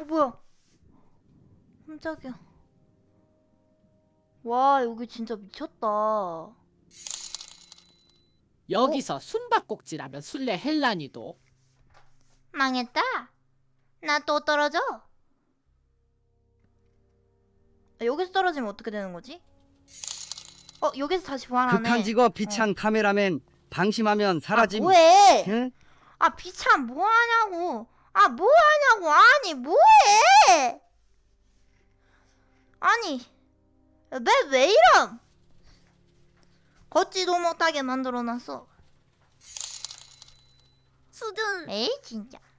어 뭐야 깜짝이야 와 여기 진짜 미쳤다 여기서 숨바꼭질하면 술래 헬란이도 망했다 나 또 떨어져 아, 여기서 떨어지면 어떻게 되는 거지? 어 여기서 다시 보완하네 극한 직업 어. 비찬 카메라맨 방심하면 사라짐 아, 뭐해 응? 아 비참 뭐하냐고 아, 뭐 하냐고. 아니, 뭐해? 아니, 왜, 왜 이럼? 걷지도 못하게 만들어놨어. 수준. 에이, 진짜.